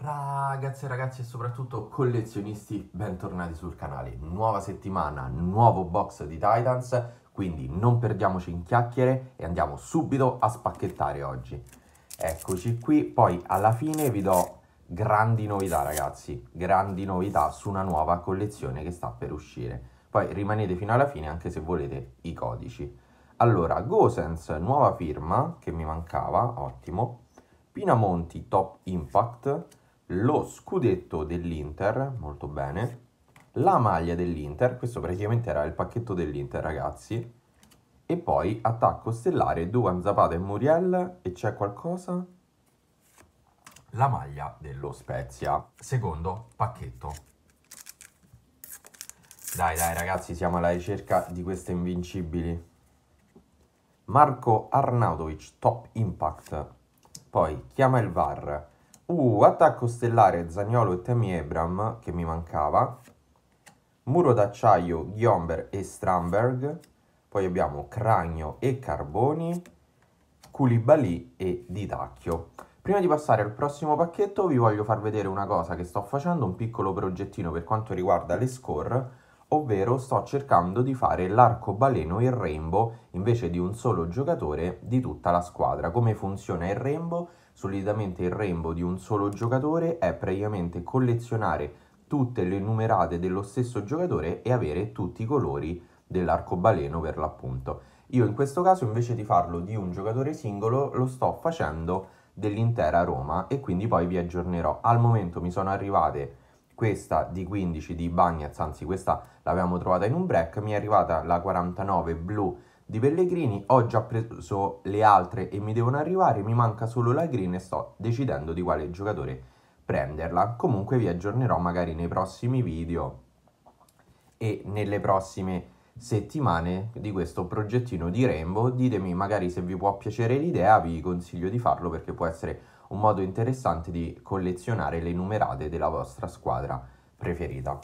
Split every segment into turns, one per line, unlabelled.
Ragazzi e ragazzi e soprattutto collezionisti, bentornati sul canale. Nuova settimana, nuovo box di Titans, quindi non perdiamoci in chiacchiere e andiamo subito a spacchettare oggi. Eccoci qui, poi alla fine vi do grandi novità ragazzi, grandi novità su una nuova collezione che sta per uscire. Poi rimanete fino alla fine anche se volete i codici. Allora, Gosens, nuova firma che mi mancava, ottimo. Pinamonti Top Impact, lo scudetto dell'Inter, molto bene, la maglia dell'Inter, questo praticamente era il pacchetto dell'Inter ragazzi, e poi attacco stellare, Duvan Zapata e Muriel, e c'è qualcosa? La maglia dello Spezia, secondo pacchetto. Dai dai ragazzi, siamo alla ricerca di queste invincibili. Marco Arnautovic, Top Impact, poi chiama il VAR. Uh, attacco stellare Zagnolo e Temi Ebram, che mi mancava. Muro d'acciaio Ghiomber e Stramberg. Poi abbiamo Cragno e Carboni. Culibali e Didacchio. Prima di passare al prossimo pacchetto vi voglio far vedere una cosa che sto facendo, un piccolo progettino per quanto riguarda le score ovvero sto cercando di fare l'arcobaleno e il rainbow invece di un solo giocatore di tutta la squadra. Come funziona il rainbow? Solitamente il rainbow di un solo giocatore è praticamente collezionare tutte le numerate dello stesso giocatore e avere tutti i colori dell'arcobaleno per l'appunto. Io in questo caso invece di farlo di un giocatore singolo lo sto facendo dell'intera Roma e quindi poi vi aggiornerò. Al momento mi sono arrivate questa di 15 di Bagnaz, anzi questa l'avevamo trovata in un break, mi è arrivata la 49 blu di Pellegrini, ho già preso le altre e mi devono arrivare, mi manca solo la green e sto decidendo di quale giocatore prenderla. Comunque vi aggiornerò magari nei prossimi video e nelle prossime settimane di questo progettino di Rainbow. Ditemi magari se vi può piacere l'idea, vi consiglio di farlo perché può essere un modo interessante di collezionare le numerate della vostra squadra preferita.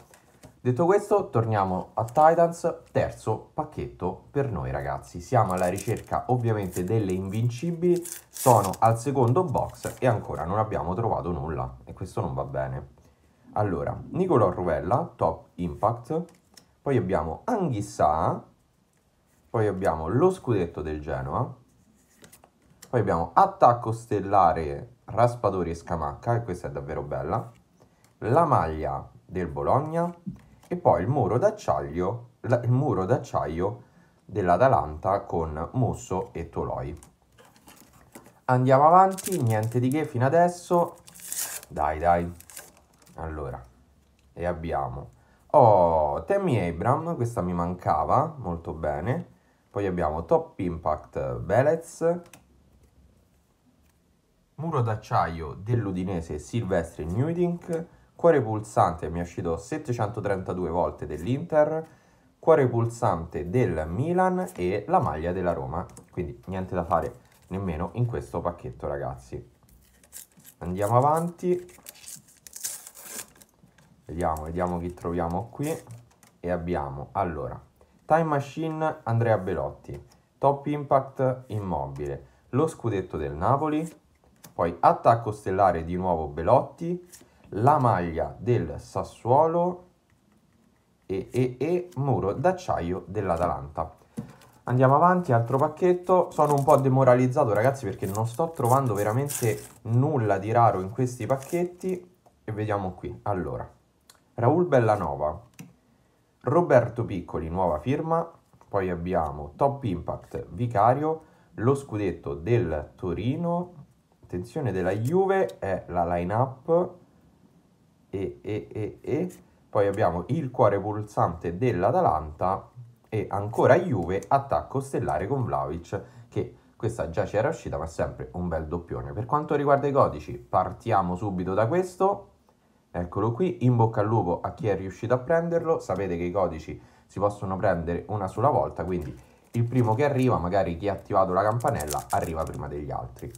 Detto questo, torniamo a Titans, terzo pacchetto per noi ragazzi. Siamo alla ricerca ovviamente delle invincibili, sono al secondo box e ancora non abbiamo trovato nulla e questo non va bene. Allora, Nicolò Rovella, top impact, poi abbiamo Anghissà, poi abbiamo lo scudetto del Genoa, poi abbiamo attacco stellare Raspadori e Scamacca, e questa è davvero bella, la maglia del Bologna e poi il muro d'acciaio, il muro d'acciaio dell'Atalanta con Musso e Toloi. Andiamo avanti, niente di che fino adesso. Dai, dai. Allora, e abbiamo... Oh, Tammy Abram, questa mi mancava, molto bene. Poi abbiamo Top Impact Velez, Muro d'acciaio dell'Udinese Silvestri Newdink, cuore pulsante mi è uscito 732 volte dell'Inter, cuore pulsante del Milan e la maglia della Roma. Quindi niente da fare nemmeno in questo pacchetto ragazzi. Andiamo avanti. Vediamo, vediamo chi troviamo qui. E abbiamo, allora, Time Machine Andrea Belotti, Top Impact Immobile, lo scudetto del Napoli, poi attacco stellare di nuovo Belotti, la maglia del Sassuolo e, e, e muro d'acciaio dell'Atalanta. Andiamo avanti, altro pacchetto. Sono un po' demoralizzato ragazzi perché non sto trovando veramente nulla di raro in questi pacchetti. E vediamo qui. Allora, Raul Bellanova, Roberto Piccoli, nuova firma. Poi abbiamo Top Impact Vicario, lo scudetto del Torino, attenzione della Juve è la line-up e, e, e, e poi abbiamo il cuore pulsante dell'Atalanta e ancora Juve attacco stellare con Vlaovic che questa già ci era uscita ma sempre un bel doppione per quanto riguarda i codici partiamo subito da questo eccolo qui in bocca al lupo a chi è riuscito a prenderlo sapete che i codici si possono prendere una sola volta quindi il primo che arriva magari chi ha attivato la campanella arriva prima degli altri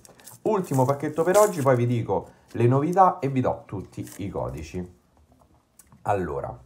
Ultimo pacchetto per oggi, poi vi dico le novità e vi do tutti i codici. Allora,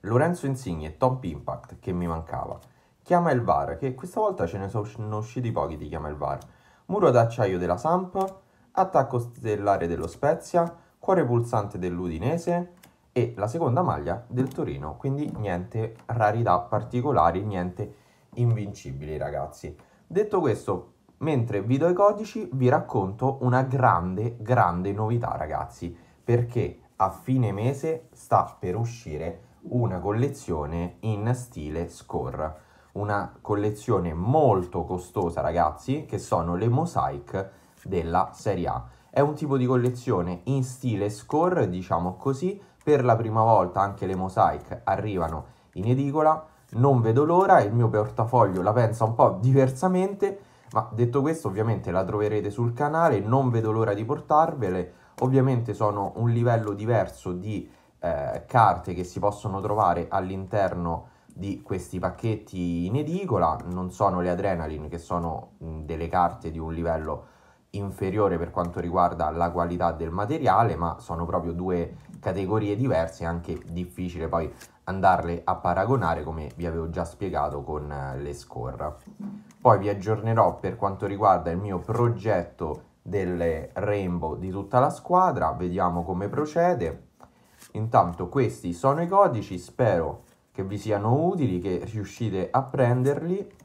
Lorenzo Insigne e Top Impact che mi mancava. Chiama il VAR, che questa volta ce ne sono usciti pochi di chiama il VAR. Muro d'acciaio della Samp, attacco stellare dello Spezia, cuore pulsante dell'Udinese e la seconda maglia del Torino. Quindi niente rarità particolari, niente invincibili ragazzi. Detto questo, Mentre vi do i codici vi racconto una grande, grande novità ragazzi, perché a fine mese sta per uscire una collezione in stile score. Una collezione molto costosa ragazzi, che sono le mosaic della Serie A. È un tipo di collezione in stile score, diciamo così, per la prima volta anche le mosaic arrivano in edicola, non vedo l'ora, il mio portafoglio la pensa un po' diversamente, ma detto questo, ovviamente la troverete sul canale, non vedo l'ora di portarvele. Ovviamente sono un livello diverso di eh, carte che si possono trovare all'interno di questi pacchetti in edicola. Non sono le Adrenaline, che sono mh, delle carte di un livello inferiore per quanto riguarda la qualità del materiale, ma sono proprio due categorie diverse, anche difficile poi andarle a paragonare come vi avevo già spiegato con eh, le scorra. Poi vi aggiornerò per quanto riguarda il mio progetto delle rainbow di tutta la squadra, vediamo come procede. Intanto questi sono i codici, spero che vi siano utili, che riuscite a prenderli.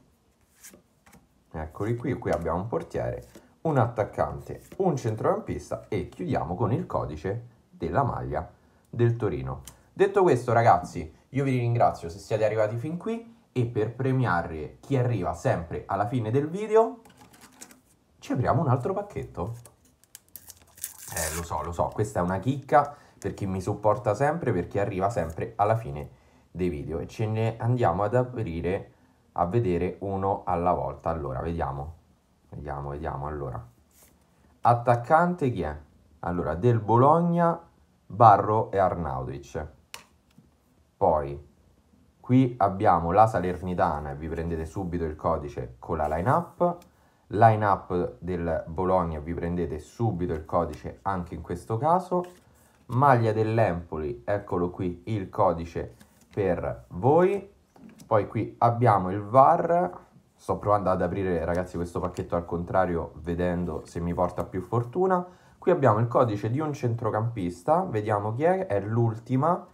Eccoli qui, qui abbiamo un portiere un attaccante, un centrocampista e chiudiamo con il codice della maglia del Torino. Detto questo ragazzi, io vi ringrazio se siete arrivati fin qui e per premiare chi arriva sempre alla fine del video ci apriamo un altro pacchetto. Eh lo so, lo so, questa è una chicca per chi mi supporta sempre, per chi arriva sempre alla fine dei video e ce ne andiamo ad aprire a vedere uno alla volta. Allora, vediamo. Vediamo, vediamo, allora. Attaccante chi è? Allora, del Bologna, Barro e Arnaudic. Poi, qui abbiamo la Salernitana, vi prendete subito il codice con la line-up. Line-up del Bologna, vi prendete subito il codice anche in questo caso. Maglia dell'Empoli, eccolo qui il codice per voi. Poi qui abbiamo il VAR, Sto provando ad aprire, ragazzi, questo pacchetto al contrario, vedendo se mi porta più fortuna. Qui abbiamo il codice di un centrocampista, vediamo chi è, è l'ultima,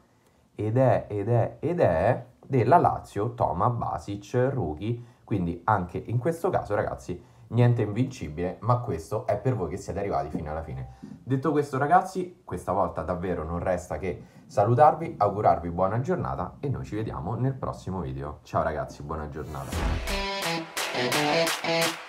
ed è, ed è, ed è della Lazio, Toma Basic, rookie. Quindi anche in questo caso, ragazzi, niente invincibile, ma questo è per voi che siete arrivati fino alla fine. Detto questo, ragazzi, questa volta davvero non resta che salutarvi, augurarvi buona giornata e noi ci vediamo nel prossimo video. Ciao ragazzi, buona giornata. Thank you.